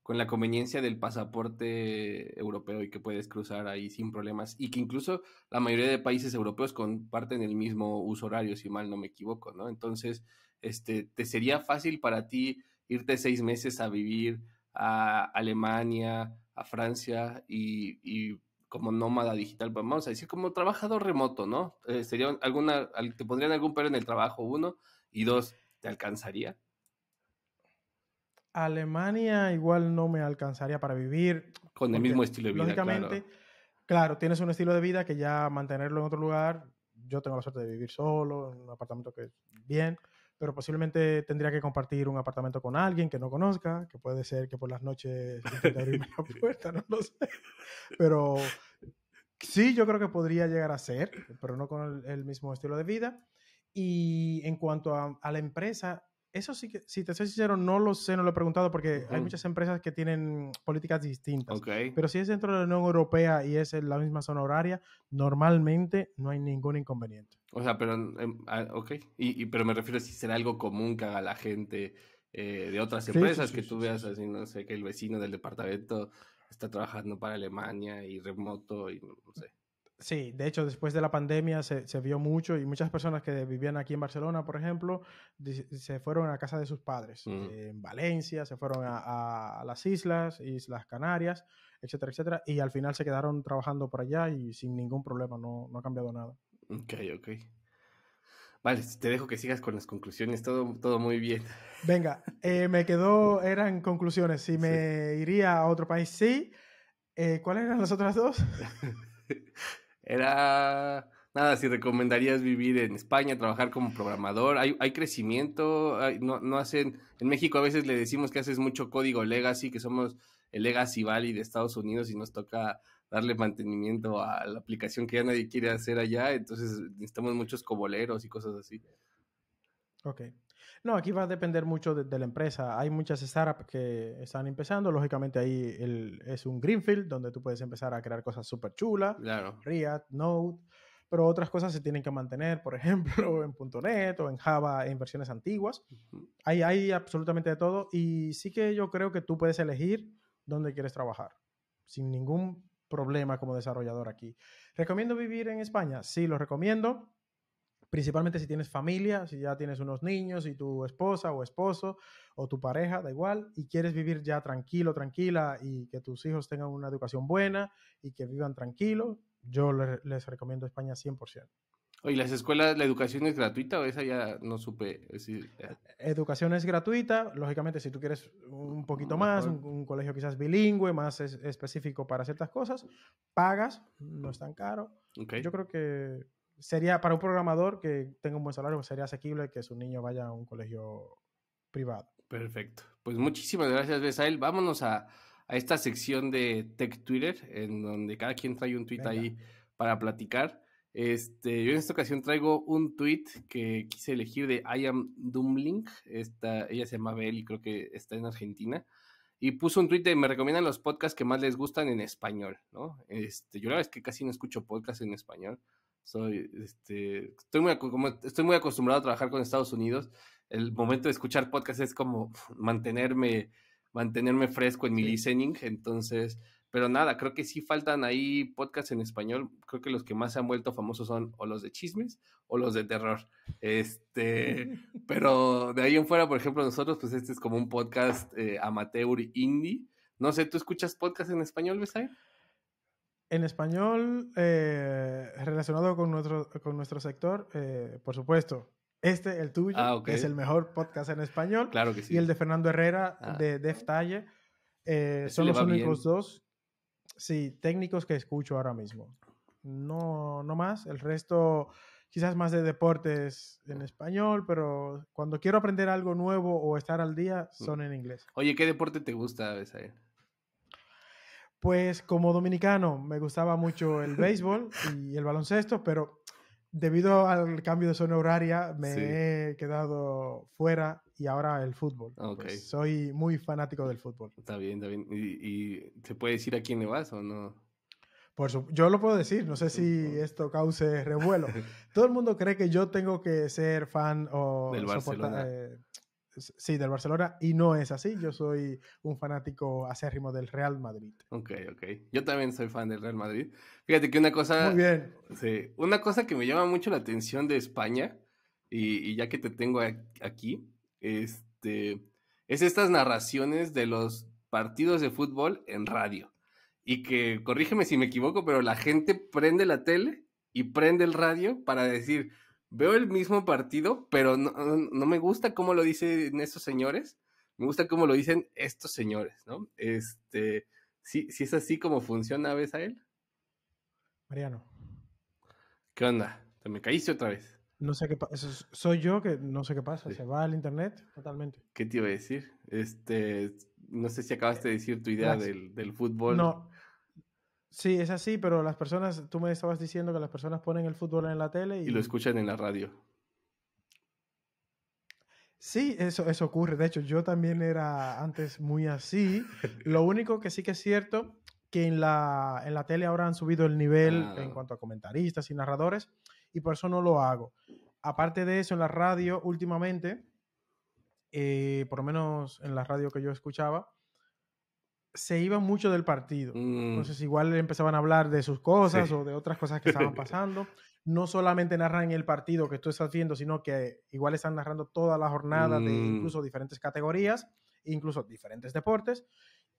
con la conveniencia del pasaporte europeo y que puedes cruzar ahí sin problemas y que incluso la mayoría de países europeos comparten el mismo uso horario, si mal no me equivoco, ¿no? Entonces, este, ¿te sería fácil para ti irte seis meses a vivir a Alemania, a Francia y, como nómada digital, pues, vamos a decir, como trabajador remoto, ¿no? Eh, alguna, ¿Te pondrían algún pero en el trabajo, uno? Y dos, ¿te alcanzaría? Alemania igual no me alcanzaría para vivir. Con el mismo estilo de vida. Lógicamente, claro. tienes un estilo de vida que ya mantenerlo en otro lugar, yo tengo la suerte de vivir solo, en un apartamento que es bien, pero posiblemente tendría que compartir un apartamento con alguien que no conozca, que puede ser que por las noches la <laughs> <laughs> puerta, no lo sé. Pero sí, yo creo que podría llegar a ser, pero no con el, mismo estilo de vida. Y en cuanto a la empresa, eso sí que, si te soy sincero, no lo sé, no lo he preguntado porque hay muchas empresas que tienen políticas distintas. Pero si es dentro de la Unión Europea y es en la misma zona horaria, normalmente no hay ningún inconveniente. O sea, pero, ah, ok, y, pero me refiero a si será algo común que haga la gente eh, de otras empresas, que tú veas así, no sé, que el vecino del departamento está trabajando para Alemania y remoto y no sé. Sí, de hecho, después de la pandemia se, vio mucho y muchas personas que vivían aquí en Barcelona, por ejemplo, se fueron a casa de sus padres. Eh, en Valencia, se fueron a, las islas, Islas Canarias, etcétera, etcétera. Y al final se quedaron trabajando por allá y sin ningún problema, no, no ha cambiado nada. Ok, ok. Vale, te dejo que sigas con las conclusiones, todo, todo muy bien. Venga, eh, me quedó, eran conclusiones. Si me iría a otro país, sí. Eh, ¿Cuáles eran las otras dos? <laughs> Era nada, si recomendarías vivir en España, trabajar como programador, hay, hay crecimiento, no, no, hacen, en México a veces le decimos que haces mucho código legacy, que somos el legacy valley de Estados Unidos y nos toca darle mantenimiento a la aplicación que ya nadie quiere hacer allá, entonces necesitamos muchos coboleros y cosas así. Ok, no, aquí va a depender mucho de, la empresa. Hay muchas startups que están empezando. Lógicamente ahí es un greenfield donde tú puedes empezar a crear cosas súper chulas. Claro. React, Node. Pero otras cosas se tienen que mantener, por <laughs> ejemplo, en .NET o en Java, en versiones antiguas. Ahí hay absolutamente de todo. Y sí que yo creo que tú puedes elegir dónde quieres trabajar. Sin ningún problema como desarrollador aquí. ¿Recomiendo vivir en España? Sí, lo recomiendo principalmente si tienes familia, si ya tienes unos niños, y tu esposa o esposo o tu pareja, da igual, y quieres vivir ya tranquilo, tranquila y que tus hijos tengan una educación buena y que vivan tranquilos, yo les, recomiendo España 100%. ¿Y ¿las escuelas, la educación es gratuita o esa ya no supe? Decir, e, Educación es gratuita, lógicamente si tú quieres un poquito ah, más, un, colegio quizás bilingüe, más específico para ciertas cosas, pagas, no es tan caro. Yo creo que sería para un programador que tenga un buen salario, sería asequible que su niño vaya a un colegio privado. Perfecto. Pues muchísimas gracias, Besael. Vámonos a, esta sección de Tech Twitter, en donde cada quien trae un tweet ahí para platicar. Este, yo en esta ocasión traigo un tweet que quise elegir de I am Esta, ella se llama Bel y creo que está en Argentina. Y puso un tweet de me recomiendan los podcasts que más les gustan en español, ¿no? Este, yo la verdad es que casi no escucho podcasts en español. Soy, este, estoy, muy, como, estoy muy acostumbrado a trabajar con Estados Unidos. El momento de escuchar podcast es como mantenerme, mantenerme fresco en mi listening. Entonces, pero nada, creo que sí faltan ahí podcasts en español. Creo que los que más se han vuelto famosos son o los de chismes o los de terror. Este, <laughs> pero de ahí en fuera, por ejemplo, nosotros, pues este es como un podcast eh, amateur indie. No sé, ¿tú escuchas podcast en español, Besay? En español, eh, relacionado con nuestro, con nuestro sector, eh, por supuesto, este, el tuyo, ah, es el mejor podcast en español. Claro que sí. Y el de Fernando Herrera, ah. de Def e. eh, este son los únicos dos, sí, técnicos que escucho ahora mismo. No, no más. El resto, quizás más de deportes en español, pero cuando quiero aprender algo nuevo o estar al día, mm. son en inglés. Oye, ¿qué deporte te gusta, Besael? Pues como dominicano me gustaba mucho el béisbol y el baloncesto, pero debido al cambio de zona horaria me he quedado fuera y ahora el fútbol. Ah, pues, soy muy fanático del fútbol. Está bien, está bien. ¿Y, se puede decir a quién le vas o no? Por yo lo puedo decir, no sé si esto cause <laughs> revuelo. Todo el mundo cree que yo tengo que ser fan o sí, del Barcelona, y no es así. Yo soy un fanático acérrimo del Real Madrid. Ok, ok. Yo también soy fan del Real Madrid. Fíjate que una cosa. Muy bien. Sí, una cosa que me llama mucho la atención de España, y, ya que te tengo aquí, este, es estas narraciones de los partidos de fútbol en radio. Y que, corrígeme si me equivoco, pero la gente prende la tele y prende el radio para decir veo el mismo partido, pero no, me gusta cómo lo dicen estos señores, me gusta cómo lo dicen estos señores, ¿no? Este, si, es así como funciona, ¿ves a él? Mariano. ¿Qué onda? Te me caíste otra vez. No sé qué pasa. Soy yo que no sé qué pasa. Se va al internet totalmente. ¿Qué te iba a decir? Este, no sé si acabaste de decir tu idea del, del, fútbol. No, Sí, es así, pero las personas, tú me estabas diciendo que las personas ponen el fútbol en la tele y, lo escuchan en la radio. Sí, eso, eso ocurre. De hecho, yo también era antes muy así. <laughs> Lo único que sí que es cierto, que en la, en la tele ahora han subido el nivel en cuanto a comentaristas y narradores, y por eso no lo hago. Aparte de eso, en la radio últimamente, eh, por lo menos en la radio que yo escuchaba, se iba mucho del partido. Mm. Entonces, igual empezaban a hablar de sus cosas o de otras cosas que estaban <laughs> pasando. No solamente narran el partido que tú estás viendo, sino que igual están narrando toda la jornada de mm. incluso diferentes categorías, incluso diferentes deportes.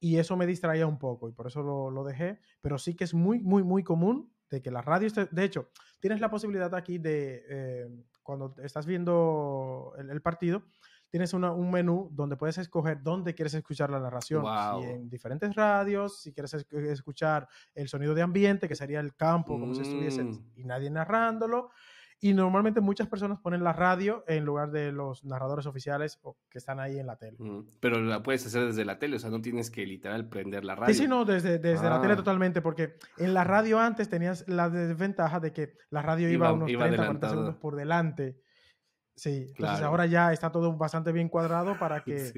Y eso me distraía un poco y por eso lo, dejé. Pero sí que es muy, muy, muy común de que la radio De hecho, tienes la posibilidad aquí de, eh, cuando estás viendo el partido, tienes un menú donde puedes escoger dónde quieres escuchar la narración. Si en diferentes radios, si quieres escuchar el sonido de ambiente, que sería el campo, como si estuviese mm. y nadie narrándolo. Y normalmente muchas personas ponen la radio en lugar de los narradores oficiales que están ahí en la tele. Mm, pero la puedes hacer desde la tele, o sea, no tienes que literal prender la radio. Sí, sí, no, desde, desde la tele ah. totalmente, porque en la radio antes tenías la desventaja de que la radio iba, unos 30, 40 segundos por delante. Sí, ahora ya está todo bastante bien cuadrado para <laughs> que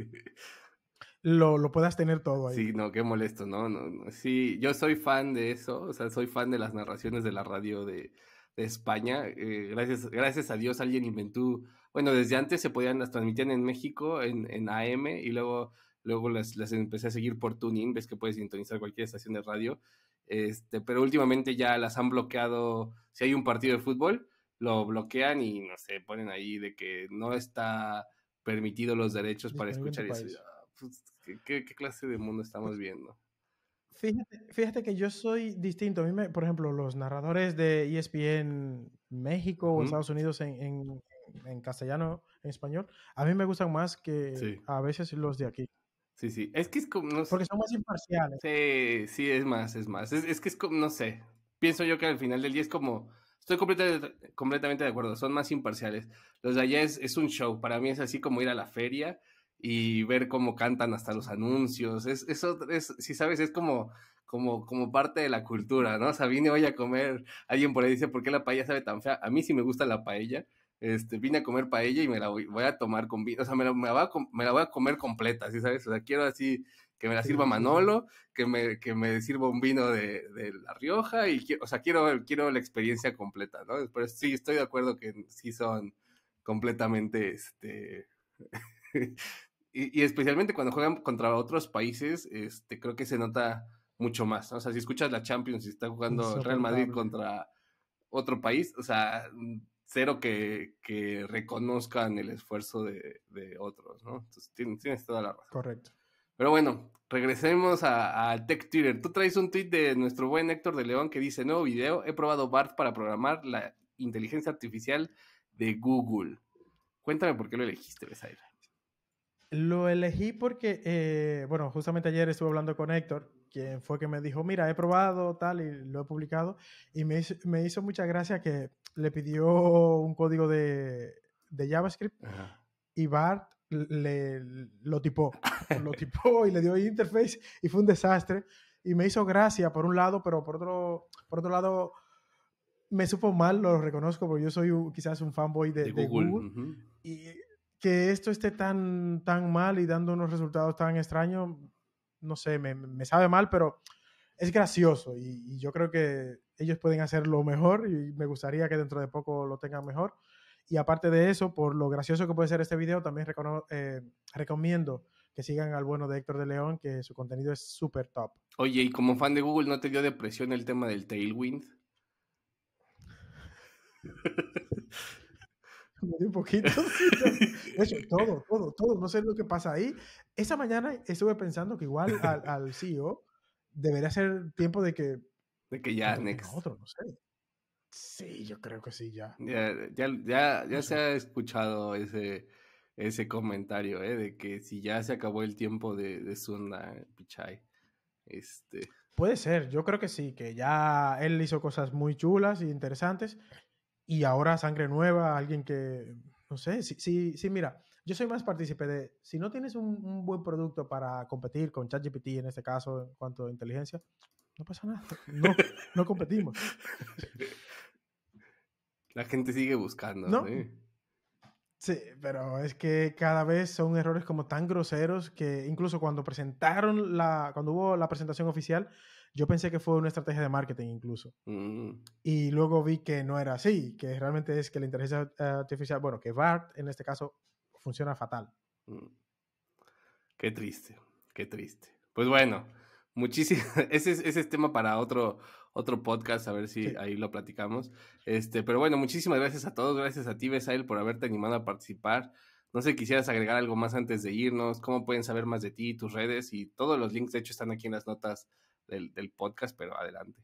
lo, puedas tener todo ahí. Sí, no, qué molesto, ¿no? No, Sí, yo soy fan de eso, o sea, soy fan de las narraciones de la radio de, España. Eh, gracias, gracias a Dios alguien inventó, bueno, desde antes se podían, las transmitían en México, en, en AM, y luego, luego las, empecé a seguir por tuning, ves que puedes sintonizar cualquier estación de radio, este, pero últimamente ya las han bloqueado, si hay un partido de fútbol, lo bloquean y no sé, ponen ahí de que no está permitido los derechos para escuchar ah, eso. Pues, ¿qué, clase de mundo estamos viendo? Fíjate, fíjate que yo soy distinto. A mí por ejemplo, los narradores de ESPN México o Estados Unidos en, en, en, castellano, en español, a mí me gustan más que a veces los de aquí. Sí, sí. Es que es como. Porque son más imparciales. Sí, sí, es más, es más. Es, es que es como, no sé. Pienso yo que al final del día es como Estoy completamente, completamente de acuerdo, son más imparciales. Los de allá es, es, un show, para mí es así como ir a la feria y ver cómo cantan hasta los anuncios. Es, eso es si sabes, es como, como, como parte de la cultura, ¿no? vine voy a comer. Alguien por ahí dice, ¿por qué la paella sabe tan fea? A mí sí me gusta la paella. Este, vine a comer paella y me la voy, voy a tomar con vino, o sea, me la, me, la voy a, me la, voy a, comer completa, ¿sí sabes? O sea, quiero así, que me la sirva Manolo, que me, que me sirva un vino de, La Rioja, y o sea, quiero, quiero la experiencia completa, ¿no? Pero sí, estoy de acuerdo que sí son completamente, este, <laughs> y, especialmente cuando juegan contra otros países, este, creo que se nota mucho más, o sea, si escuchas la Champions, si está jugando Real Madrid contra otro país, o sea, mm, cero que, reconozcan el esfuerzo de, de otros, ¿no? Entonces, tienes, tienes toda la razón. Correcto. Pero bueno, regresemos al Tech Twitter. Tú traes un tweet de nuestro buen Héctor de León que dice, nuevo video, he probado BART para programar la inteligencia artificial de Google. Cuéntame por qué lo elegiste, Besair. Lo elegí porque, eh, bueno, justamente ayer estuve hablando con Héctor, quien fue que me dijo, mira, he probado tal y lo he publicado, y me hizo, me hizo mucha gracia que le pidió un código de, JavaScript y BART le, lo tipó. Lo tipó y le dio interface y fue un desastre. Y me hizo gracia por un lado, pero por otro, por otro lado me supo mal, lo reconozco, porque yo soy quizás un fanboy de, Google. Y que esto esté tan, tan mal y dando unos resultados tan extraños, no sé, me, sabe mal, pero es gracioso y, y, yo creo que ellos pueden hacerlo mejor y me gustaría que dentro de poco lo tengan mejor y aparte de eso, por lo gracioso que puede ser este video, también eh, recomiendo que sigan al bueno de Héctor de León, que su contenido es súper top. Oye, y como fan de Google, ¿no te dio depresión el tema del tailwind? <laughs> un poquito. <laughs> De hecho, todo, todo, todo. No sé lo que pasa ahí. Esa mañana estuve pensando que igual al, CEO debería ser tiempo de que... De que ya, next. Otro, no sé. Sí, yo creo que sí, ya. Ya, ya, ya, se ha escuchado ese, ese comentario, ¿eh? De que si ya se acabó el tiempo de, de Sunda Pichai. Este... Puede ser, yo creo que sí, que ya él hizo cosas muy chulas y e interesantes. Y ahora sangre nueva, alguien que. No sé, sí, sí, mira, yo soy más partícipe de. Si no tienes un, un buen producto para competir con ChatGPT en este caso, en cuanto a inteligencia, no pasa nada. No, no competimos. <laughs> La gente sigue buscando, ¿no? ¿sí? pero es que cada vez son errores como tan groseros que incluso cuando presentaron la, cuando hubo la presentación oficial, yo pensé que fue una estrategia de marketing incluso. Mm. Y luego vi que no era así, que realmente es que la inteligencia artificial, bueno, que BART en este caso funciona fatal. Mm. Qué triste, qué triste. Pues bueno, <laughs> Ese es, ese tema para otro, otro podcast, a ver si ahí lo platicamos. Este, pero bueno, muchísimas gracias a todos. Gracias a ti, Besail, por haberte animado a participar. No sé, quisieras agregar algo más antes de irnos. ¿Cómo pueden saber más de ti, tus redes? Y todos los links, de hecho, están aquí en las notas del, del podcast, pero adelante.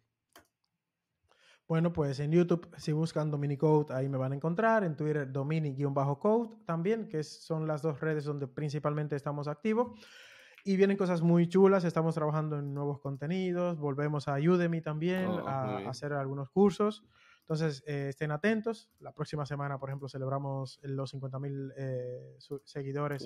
Bueno, pues en YouTube, si buscan Dominicode, ahí me van a encontrar. En Twitter, domini-code también, que son las dos redes donde principalmente estamos activos. Y vienen cosas muy chulas, estamos trabajando en nuevos contenidos, volvemos a Udemy también, oh, a, hacer algunos cursos. Entonces, eh, estén atentos. La próxima semana, por ejemplo, celebramos los 50.000 eh, seguidores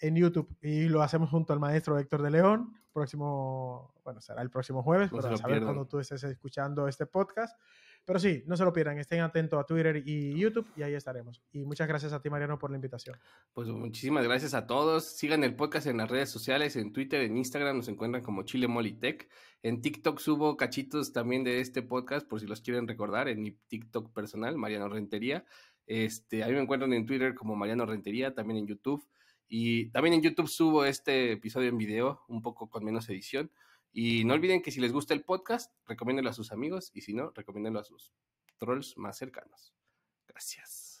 en YouTube y lo hacemos junto al maestro Héctor de León. Próximo, bueno, será el próximo jueves, para saber cuando tú estés escuchando este podcast. Pero sí, no se lo pierdan, estén atentos a Twitter y YouTube y ahí estaremos. Y muchas gracias a ti, Mariano, por la invitación. Pues muchísimas gracias a todos. Sigan el podcast en las redes sociales, en Twitter, en Instagram, nos encuentran como Chile Molitech. En TikTok subo cachitos también de este podcast, por si los quieren recordar, en mi TikTok personal, Mariano Rentería. Este, a mí me encuentran en Twitter como Mariano Rentería, también en YouTube. Y también en YouTube subo este episodio en video, un poco con menos edición. Y no olviden que si les gusta el podcast, recomiéndenlo a sus amigos y si no, recomiéndenlo a sus trolls más cercanos. Gracias.